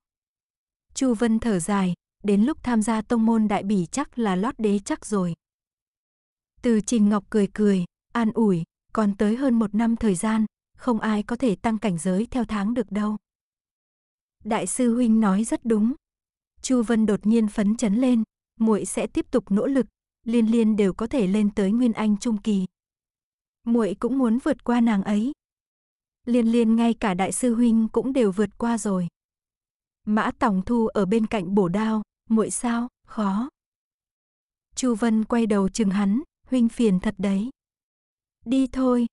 Chu Vân thở dài, đến lúc tham gia tông môn đại bỉ chắc là lót đế chắc rồi. Từ Trình Ngọc cười cười, an ủi, còn tới hơn một năm thời gian, không ai có thể tăng cảnh giới theo tháng được đâu. Đại sư Huynh nói rất đúng. Chu Vân đột nhiên phấn chấn lên, muội sẽ tiếp tục nỗ lực, liên liên đều có thể lên tới nguyên anh trung kỳ. Muội cũng muốn vượt qua nàng ấy. Liên liên ngay cả đại sư huynh cũng đều vượt qua rồi. Mã Tòng Thu ở bên cạnh bổ đao, muội sao, khó. Chu Vân quay đầu chừng hắn, huynh phiền thật đấy. Đi thôi.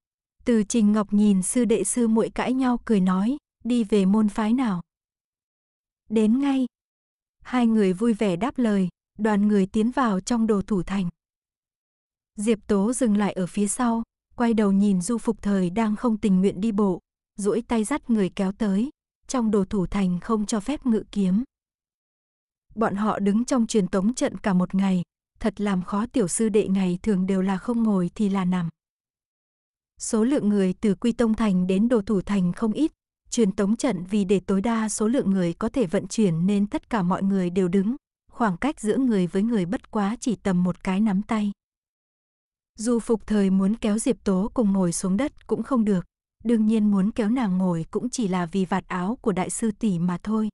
Từ Trình Ngọc nhìn sư đệ sư muội cãi nhau cười nói, đi về môn phái nào. Đến ngay, Hai người vui vẻ đáp lời, đoàn người tiến vào trong đồ thủ thành. Diệp Tố dừng lại ở phía sau, quay đầu nhìn Du Phục Thời đang không tình nguyện đi bộ, duỗi tay dắt người kéo tới, trong đồ thủ thành không cho phép ngự kiếm. Bọn họ đứng trong truyền tống trận cả một ngày, thật làm khó tiểu sư đệ ngày thường đều là không ngồi thì là nằm. Số lượng người từ Quy Tông Thành đến đồ thủ thành không ít, truyền tống trận vì để tối đa số lượng người có thể vận chuyển nên tất cả mọi người đều đứng, khoảng cách giữa người với người bất quá chỉ tầm một cái nắm tay. Dù phục thời muốn kéo Diệp Tố cùng ngồi xuống đất cũng không được, đương nhiên muốn kéo nàng ngồi cũng chỉ là vì vạt áo của đại sư tỷ mà thôi.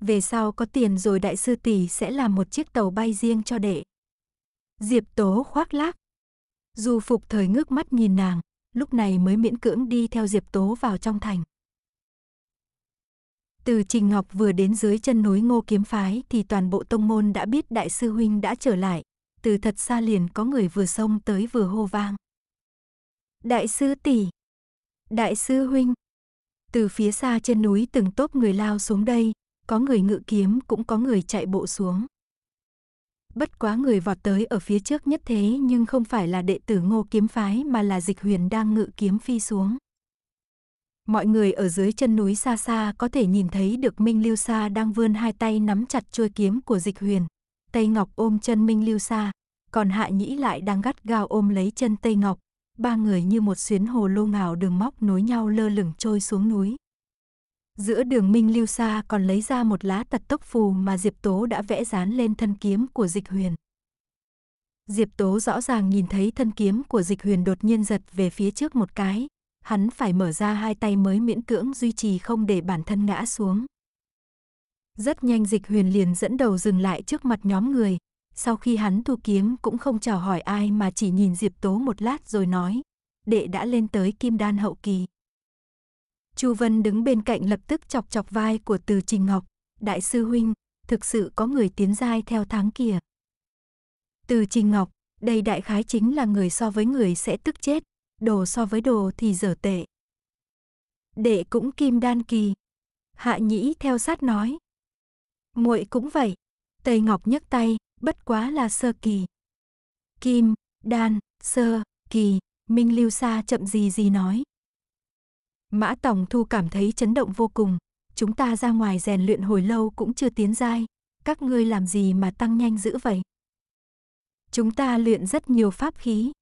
Về sau có tiền rồi đại sư tỷ sẽ làm một chiếc tàu bay riêng cho đệ. Diệp Tố khoác lác. Dù phục thời ngước mắt nhìn nàng, lúc này mới miễn cưỡng đi theo Diệp Tố vào trong thành. Từ Trình Ngọc vừa đến dưới chân núi Ngô Kiếm Phái thì toàn bộ tông môn đã biết Đại sư Huynh đã trở lại. Từ thật xa liền có người vừa xông tới vừa hô vang. Đại sư tỷ, Đại sư Huynh. Từ phía xa trên núi từng tốp người lao xuống đây, có người ngự kiếm cũng có người chạy bộ xuống. Bất quá người vọt tới ở phía trước nhất thế nhưng không phải là đệ tử ngô kiếm phái mà là dịch huyền đang ngự kiếm phi xuống. Mọi người ở dưới chân núi xa xa có thể nhìn thấy được Minh Lưu Sa đang vươn hai tay nắm chặt chuôi kiếm của dịch huyền. Tây Ngọc ôm chân Minh Lưu Sa, còn Hạ Nhĩ lại đang gắt gao ôm lấy chân Tây Ngọc. Ba người như một xuyến hồ lô ngào đường móc nối nhau lơ lửng trôi xuống núi. Giữa đường Minh Lưu Sa còn lấy ra một lá tật tốc phù mà Diệp Tố đã vẽ dán lên thân kiếm của Dịch Huyền. Diệp Tố rõ ràng nhìn thấy thân kiếm của Dịch Huyền đột nhiên giật về phía trước một cái, hắn phải mở ra hai tay mới miễn cưỡng duy trì không để bản thân ngã xuống. Rất nhanh Dịch Huyền liền dẫn đầu dừng lại trước mặt nhóm người, sau khi hắn thu kiếm cũng không chào hỏi ai mà chỉ nhìn Diệp Tố một lát rồi nói, đệ đã lên tới kim đan hậu kỳ. Chu Vân đứng bên cạnh lập tức chọc chọc vai của Từ Trình Ngọc, "Đại sư huynh, thực sự có người tiến giai theo tháng kìa." Từ Trình Ngọc, đây đại khái chính là người so với người sẽ tức chết, đồ so với đồ thì dở tệ. Đệ cũng kim đan kỳ. Hạ Nhĩ theo sát nói. Muội cũng vậy. Tây Ngọc nhấc tay, bất quá là sơ kỳ. Kim, đan, sơ, kỳ, Minh Lưu Sa chậm gì gì nói, Mã Tòng Thu cảm thấy chấn động vô cùng, chúng ta ra ngoài rèn luyện hồi lâu cũng chưa tiến giai, các ngươi làm gì mà tăng nhanh dữ vậy? Chúng ta luyện rất nhiều pháp khí.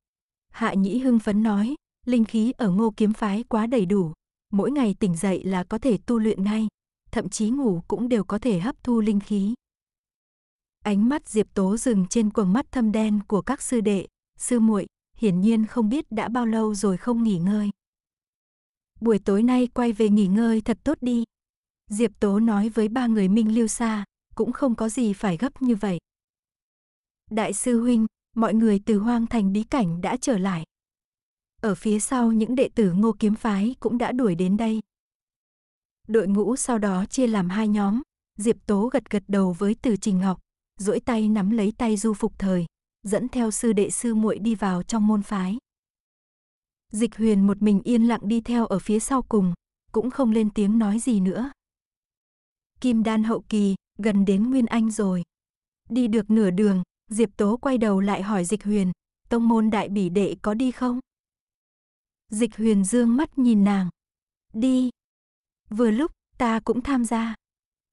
Hạ Nhĩ hưng phấn nói, linh khí ở ngô kiếm phái quá đầy đủ, mỗi ngày tỉnh dậy là có thể tu luyện ngay, thậm chí ngủ cũng đều có thể hấp thu linh khí. Ánh mắt Diệp Tố dừng trên quầng mắt thâm đen của các sư đệ, sư muội, hiển nhiên không biết đã bao lâu rồi không nghỉ ngơi buổi tối nay quay về nghỉ ngơi thật tốt đi. Diệp Tố nói với ba người Minh Lưu Sa, cũng không có gì phải gấp như vậy. Đại sư Huynh, mọi người từ hoang thành bí cảnh đã trở lại. Ở phía sau những đệ tử ngô kiếm phái cũng đã đuổi đến đây. Đội ngũ sau đó chia làm hai nhóm, Diệp Tố gật gật đầu với Từ Trình Ngọc, duỗi tay nắm lấy tay Du Phục Thời, dẫn theo sư đệ sư muội đi vào trong môn phái. Dịch huyền một mình yên lặng đi theo ở phía sau cùng, cũng không lên tiếng nói gì nữa. Kim đan hậu kỳ, gần đến Nguyên Anh rồi. Đi được nửa đường, Diệp Tố quay đầu lại hỏi Dịch huyền, tông môn đại bỉ đệ có đi không? Dịch huyền dương mắt nhìn nàng. Đi. Vừa lúc, ta cũng tham gia.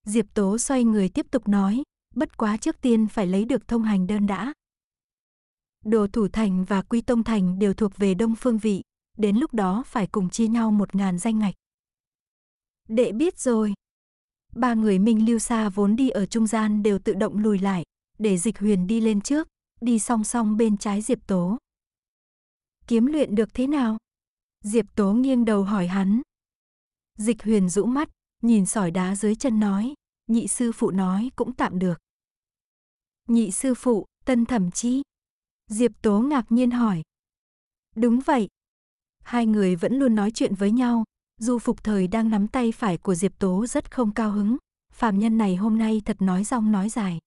Diệp Tố xoay người tiếp tục nói, bất quá trước tiên phải lấy được thông hành đơn đã. Đồ Thủ Thành và Quy Tông Thành đều thuộc về Đông Phương Vị, đến lúc đó phải cùng chia nhau một ngàn danh ngạch. Đệ biết rồi. Ba người Minh Lưu Sa vốn đi ở trung gian đều tự động lùi lại, để Dịch Huyền đi lên trước, đi song song bên trái Diệp Tố. Kiếm luyện được thế nào? Diệp Tố nghiêng đầu hỏi hắn. Dịch Huyền rũ mắt, nhìn sỏi đá dưới chân nói, nhị sư phụ nói cũng tạm được. Nhị sư phụ, tân thẩm chi? Diệp Tố ngạc nhiên hỏi. Đúng vậy, Hai người vẫn luôn nói chuyện với nhau, Du Phục Thời đang nắm tay phải của Diệp Tố rất không cao hứng, Phạm nhân này hôm nay thật nói rong nói dài.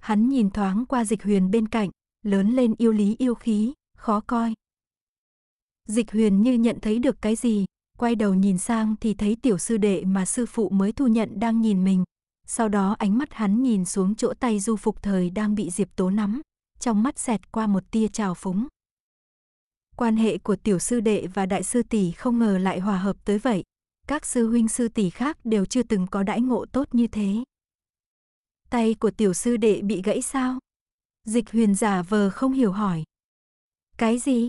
Hắn nhìn thoáng qua Dịch Huyền bên cạnh, lớn lên yêu lý yêu khí, khó coi. Dịch Huyền như nhận thấy được cái gì, quay đầu nhìn sang thì thấy tiểu sư đệ mà sư phụ mới thu nhận đang nhìn mình. Sau đó ánh mắt hắn nhìn xuống chỗ tay Du Phục Thời đang bị Diệp Tố nắm, trong mắt xẹt qua một tia trào phúng quan hệ của tiểu sư đệ và đại sư tỷ không ngờ lại hòa hợp tới vậy. Các sư huynh sư tỷ khác đều chưa từng có đãi ngộ tốt như thế. Tay của tiểu sư đệ bị gãy sao? Dịch huyền giả vờ không hiểu hỏi. Cái gì?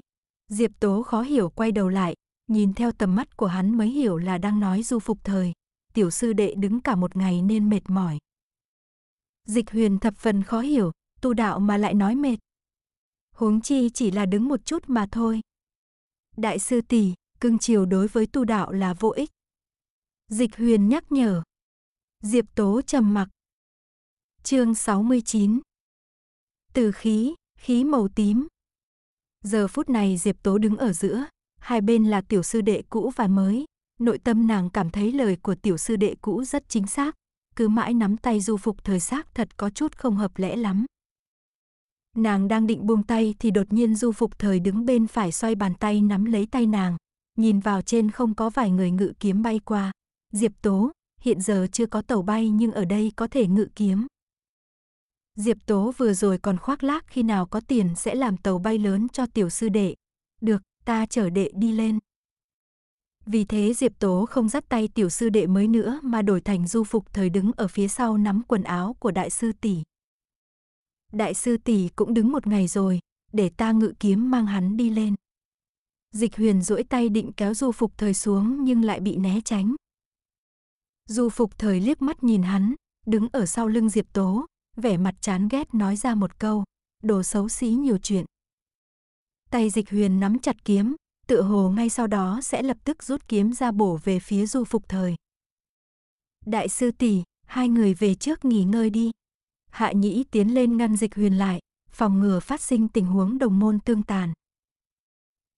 Diệp Tố khó hiểu quay đầu lại, nhìn theo tầm mắt của hắn mới hiểu là đang nói du phục thời. Tiểu sư đệ đứng cả một ngày nên mệt mỏi. Dịch huyền thập phần khó hiểu, tu đạo mà lại nói mệt, huống chi chỉ là đứng một chút mà thôi. Đại sư tỷ, cưng chiều đối với tu đạo là vô ích. Dịch huyền nhắc nhở. Diệp tố trầm mặc. Chương 69 Từ khí, khí màu tím. Giờ phút này Diệp tố đứng ở giữa, hai bên là tiểu sư đệ cũ và mới. Nội tâm nàng cảm thấy lời của tiểu sư đệ cũ rất chính xác, cứ mãi nắm tay du phục thời xác thật có chút không hợp lẽ lắm. Nàng đang định buông tay thì đột nhiên du phục thời đứng bên phải xoay bàn tay nắm lấy tay nàng. Nhìn vào trên không có vài người ngự kiếm bay qua. Diệp Tố, hiện giờ chưa có tàu bay nhưng ở đây có thể ngự kiếm. Diệp Tố vừa rồi còn khoác lác khi nào có tiền sẽ làm tàu bay lớn cho tiểu sư đệ. Được, ta chở đệ đi lên. Vì thế Diệp Tố không dắt tay tiểu sư đệ mới nữa mà đổi thành du phục thời đứng ở phía sau nắm quần áo của đại sư tỷ đại sư tỷ cũng đứng một ngày rồi, để ta ngự kiếm mang hắn đi lên. Dịch huyền duỗi tay định kéo du phục thời xuống nhưng lại bị né tránh. Du phục thời liếc mắt nhìn hắn, đứng ở sau lưng Diệp Tố, vẻ mặt chán ghét nói ra một câu, đồ xấu xí nhiều chuyện. Tay dịch huyền nắm chặt kiếm, tựa hồ ngay sau đó sẽ lập tức rút kiếm ra bổ về phía du phục thời. Đại sư tỷ, hai người về trước nghỉ ngơi đi. Hạ Nhĩ tiến lên ngăn Dịch Huyền lại, phòng ngừa phát sinh tình huống đồng môn tương tàn.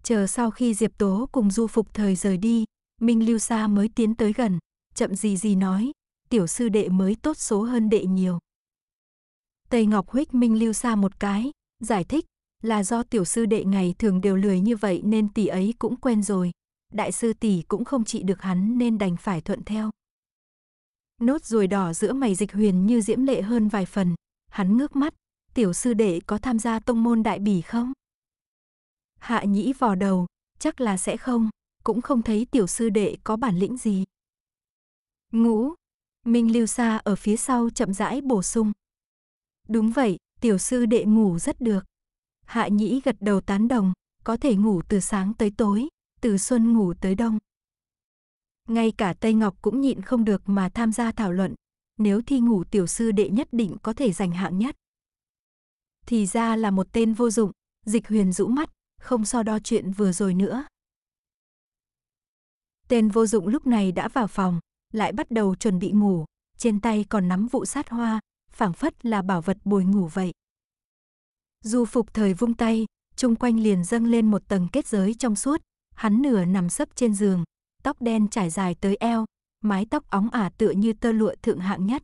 Chờ sau khi Diệp Tố cùng Du Phục thời rời đi, Minh Lưu Sa mới tiến tới gần, chậm gì gì nói, tiểu sư đệ mới tốt số hơn đệ nhiều. Tây Ngọc Huých Minh Lưu Sa một cái, giải thích, là do tiểu sư đệ ngày thường đều lười như vậy nên tỷ ấy cũng quen rồi, đại sư tỷ cũng không trị được hắn nên đành phải thuận theo. Nốt ruồi đỏ giữa mày dịch huyền như diễm lệ hơn vài phần. Hắn ngước mắt, tiểu sư đệ có tham gia tông môn đại bỉ không? Hạ nhĩ vò đầu, chắc là sẽ không, cũng không thấy tiểu sư đệ có bản lĩnh gì. Ngũ, Minh Lưu Sa ở phía sau chậm rãi bổ sung. Đúng vậy, tiểu sư đệ ngủ rất được. Hạ nhĩ gật đầu tán đồng, có thể ngủ từ sáng tới tối, từ xuân ngủ tới đông. Ngay cả Tây Ngọc cũng nhịn không được mà tham gia thảo luận, nếu thi ngủ tiểu sư đệ nhất định có thể giành hạng nhất. Thì ra là một tên vô dụng, dịch huyền rũ mắt, không so đo chuyện vừa rồi nữa. Tên vô dụng lúc này đã vào phòng, lại bắt đầu chuẩn bị ngủ, trên tay còn nắm vụ sát hoa, phảng phất là bảo vật bồi ngủ vậy. Du phục thời vung tay, chung quanh liền dâng lên một tầng kết giới trong suốt, hắn nửa nằm sấp trên giường, tóc đen trải dài tới eo, mái tóc óng ả tựa như tơ lụa thượng hạng nhất.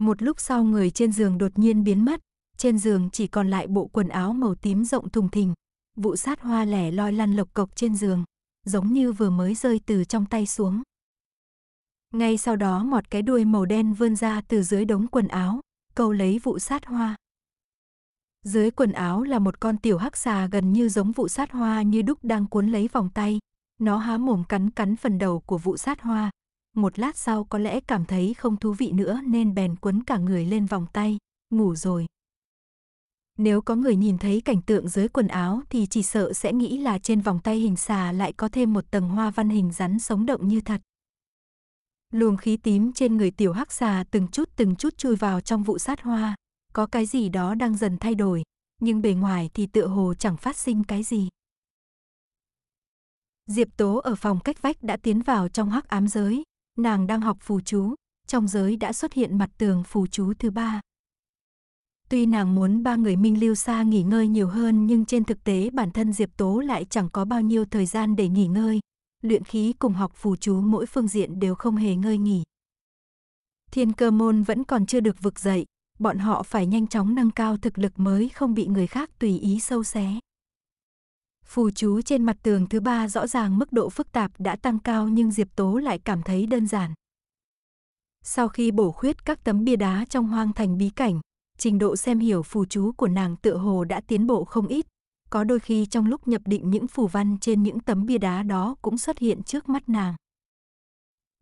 Một lúc sau người trên giường đột nhiên biến mất, trên giường chỉ còn lại bộ quần áo màu tím rộng thùng thình, vụ sát hoa lẻ loi lăn lộc cộc trên giường, giống như vừa mới rơi từ trong tay xuống. Ngay sau đó một cái đuôi màu đen vươn ra từ dưới đống quần áo, câu lấy vụ sát hoa. Dưới quần áo là một con tiểu hắc xà gần như giống vụ sát hoa như đúc đang cuốn lấy vòng tay, nó há mồm cắn cắn phần đầu của vụ sát hoa. Một lát sau có lẽ cảm thấy không thú vị nữa nên bèn quấn cả người lên vòng tay, ngủ rồi. Nếu có người nhìn thấy cảnh tượng dưới quần áo thì chỉ sợ sẽ nghĩ là trên vòng tay hình xà lại có thêm một tầng hoa văn hình rắn sống động như thật. Luồng khí tím trên người tiểu hắc xà từng chút từng chút chui vào trong vụ sát hoa, có cái gì đó đang dần thay đổi, nhưng bề ngoài thì tựa hồ chẳng phát sinh cái gì. Diệp Tố ở phòng cách vách đã tiến vào trong hắc ám giới, nàng đang học phù chú, trong giới đã xuất hiện mặt tường phù chú thứ ba. Tuy nàng muốn ba người Minh Lưu Sa nghỉ ngơi nhiều hơn nhưng trên thực tế bản thân Diệp Tố lại chẳng có bao nhiêu thời gian để nghỉ ngơi. Luyện khí cùng học phù chú mỗi phương diện đều không hề ngơi nghỉ. Thiên cơ môn vẫn còn chưa được vực dậy, bọn họ phải nhanh chóng nâng cao thực lực mới không bị người khác tùy ý sâu xé. Phù chú trên mặt tường thứ ba rõ ràng mức độ phức tạp đã tăng cao nhưng Diệp Tố lại cảm thấy đơn giản. Sau khi bổ khuyết các tấm bia đá trong hoang thành bí cảnh, trình độ xem hiểu phù chú của nàng tựa hồ đã tiến bộ không ít. Có đôi khi trong lúc nhập định những phù văn trên những tấm bia đá đó cũng xuất hiện trước mắt nàng.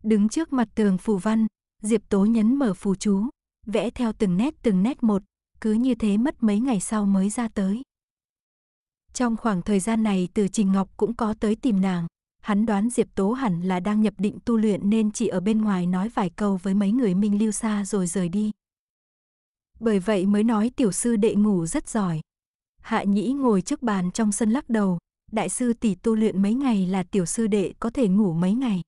Đứng trước mặt tường phù văn, Diệp Tố nhấn mở phù chú, vẽ theo từng nét từng nét một, cứ như thế mất mấy ngày sau mới ra tới. Trong khoảng thời gian này từ Trình Ngọc cũng có tới tìm nàng. Hắn đoán Diệp Tố hẳn là đang nhập định tu luyện nên chỉ ở bên ngoài nói vài câu với mấy người Minh Lưu xa rồi rời đi. Bởi vậy mới nói tiểu sư đệ ngủ rất giỏi. Hạ Nhĩ ngồi trước bàn trong sân lắc đầu, đại sư tỷ tu luyện mấy ngày là tiểu sư đệ có thể ngủ mấy ngày.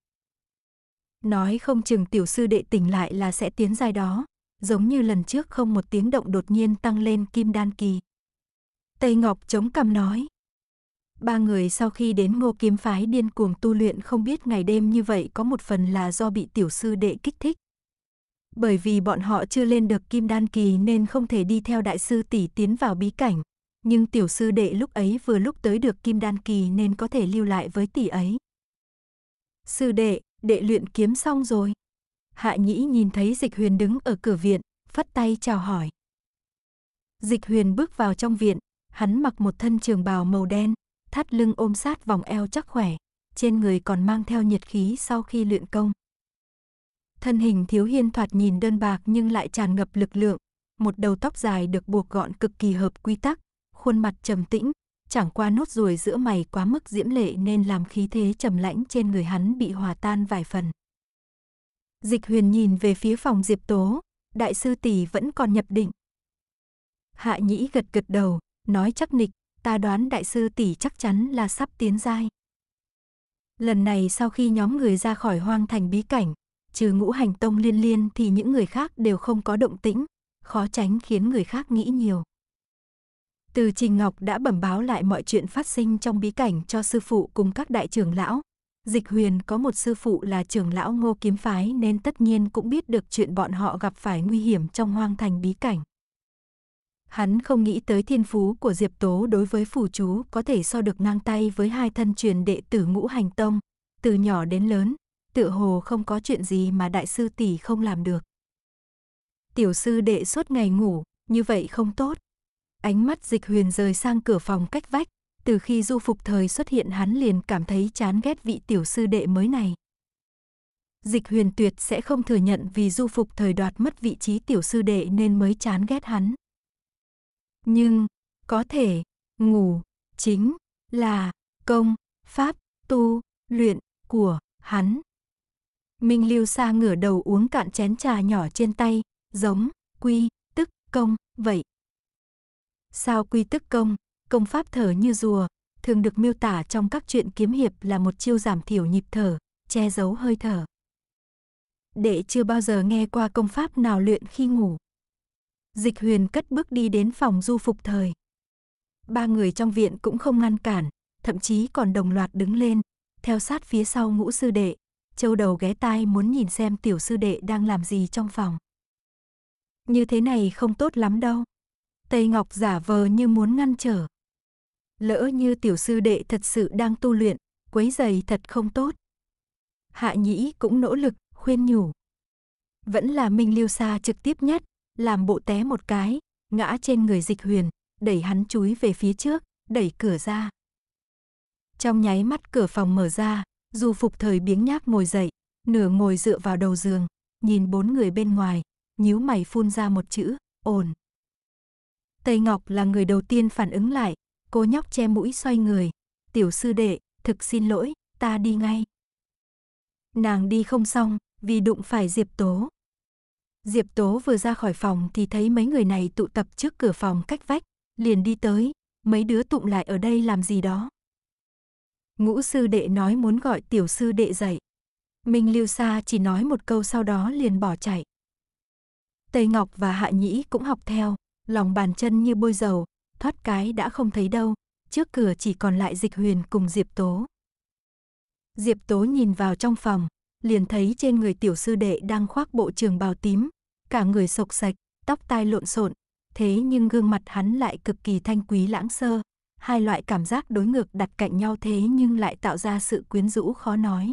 Nói không chừng tiểu sư đệ tỉnh lại là sẽ tiến giai đó, giống như lần trước không một tiếng động đột nhiên tăng lên kim đan kỳ. Tây Ngọc chống cằm nói. Ba người sau khi đến ngô kiếm phái điên cuồng tu luyện không biết ngày đêm như vậy có một phần là do bị tiểu sư đệ kích thích. Bởi vì bọn họ chưa lên được kim đan kỳ nên không thể đi theo đại sư tỷ tiến vào bí cảnh. Nhưng tiểu sư đệ lúc ấy vừa lúc tới được kim đan kỳ nên có thể lưu lại với tỷ ấy. Sư đệ, đệ luyện kiếm xong rồi. Hạ nhĩ nhìn thấy dịch huyền đứng ở cửa viện, phất tay chào hỏi. Dịch huyền bước vào trong viện, Hắn mặc một thân trường bào màu đen, thắt lưng ôm sát vòng eo chắc khỏe, trên người còn mang theo nhiệt khí sau khi luyện công. Thân hình thiếu hiên thoạt nhìn đơn bạc nhưng lại tràn ngập lực lượng, một đầu tóc dài được buộc gọn cực kỳ hợp quy tắc, khuôn mặt trầm tĩnh, chẳng qua nốt ruồi giữa mày quá mức diễm lệ nên làm khí thế trầm lãnh trên người hắn bị hòa tan vài phần. Dịch huyền nhìn về phía phòng Diệp Tố, đại sư tỷ vẫn còn nhập định. Hạ nhĩ gật gật đầu, nói chắc nịch, ta đoán đại sư tỷ chắc chắn là sắp tiến giai. Lần này sau khi nhóm người ra khỏi hoang thành bí cảnh, trừ ngũ hành tông liên liên thì những người khác đều không có động tĩnh, khó tránh khiến người khác nghĩ nhiều. Từ Trình Ngọc đã bẩm báo lại mọi chuyện phát sinh trong bí cảnh cho sư phụ cùng các đại trưởng lão. Dịch huyền có một sư phụ là trưởng lão ngô kiếm phái nên tất nhiên cũng biết được chuyện bọn họ gặp phải nguy hiểm trong hoang thành bí cảnh. Hắn không nghĩ tới thiên phú của Diệp Tố đối với phủ chú có thể so được ngang tay với hai thân truyền đệ tử ngũ hành tông. Từ nhỏ đến lớn, tự hồ không có chuyện gì mà đại sư tỷ không làm được. Tiểu sư đệ suốt ngày ngủ, như vậy không tốt. Ánh mắt dịch huyền rời sang cửa phòng cách vách, từ khi du phục thời xuất hiện hắn liền cảm thấy chán ghét vị tiểu sư đệ mới này. Dịch huyền tuyệt sẽ không thừa nhận vì du phục thời đoạt mất vị trí tiểu sư đệ nên mới chán ghét hắn nhưng có thể ngủ chính là công pháp tu luyện của hắn. Minh Lưu Sa ngửa đầu uống cạn chén trà nhỏ trên tay, giống quy tức công vậy. Sao quy tức công, công pháp thở như rùa, thường được miêu tả trong các truyện kiếm hiệp là một chiêu giảm thiểu nhịp thở, che giấu hơi thở. Đệ chưa bao giờ nghe qua công pháp nào luyện khi ngủ. Dịch huyền cất bước đi đến phòng du phục thời. Ba người trong viện cũng không ngăn cản, thậm chí còn đồng loạt đứng lên, theo sát phía sau ngũ sư đệ. Châu đầu ghé tai muốn nhìn xem tiểu sư đệ đang làm gì trong phòng. Như thế này không tốt lắm đâu. Tây Ngọc giả vờ như muốn ngăn trở. Lỡ như tiểu sư đệ thật sự đang tu luyện, quấy giày thật không tốt. Hạ Nhĩ cũng nỗ lực, khuyên nhủ. Vẫn là Minh Liêu Sa trực tiếp nhất, làm bộ té một cái, ngã trên người dịch huyền, đẩy hắn chúi về phía trước, đẩy cửa ra. Trong nháy mắt cửa phòng mở ra, dù phục thời biếng nhác ngồi dậy, nửa ngồi dựa vào đầu giường, nhìn bốn người bên ngoài, nhíu mày phun ra một chữ, ổn. Tây Ngọc là người đầu tiên phản ứng lại, cô nhóc che mũi xoay người, tiểu sư đệ, thực xin lỗi, ta đi ngay. Nàng đi không xong, vì đụng phải Diệp Tố, Diệp Tố vừa ra khỏi phòng thì thấy mấy người này tụ tập trước cửa phòng cách vách, liền đi tới, mấy đứa tụm lại ở đây làm gì đó. Ngũ sư đệ nói muốn gọi tiểu sư đệ dậy. Minh Lưu Sa chỉ nói một câu sau đó liền bỏ chạy. Tây Ngọc và Hạ Nhĩ cũng học theo, lòng bàn chân như bôi dầu, thoát cái đã không thấy đâu, trước cửa chỉ còn lại Dịch Huyền cùng Diệp Tố. Diệp Tố nhìn vào trong phòng, liền thấy trên người tiểu sư đệ đang khoác bộ trường bào tím, cả người sộc sạch, tóc tai lộn xộn, thế nhưng gương mặt hắn lại cực kỳ thanh quý lãng sơ, hai loại cảm giác đối ngược đặt cạnh nhau thế nhưng lại tạo ra sự quyến rũ khó nói.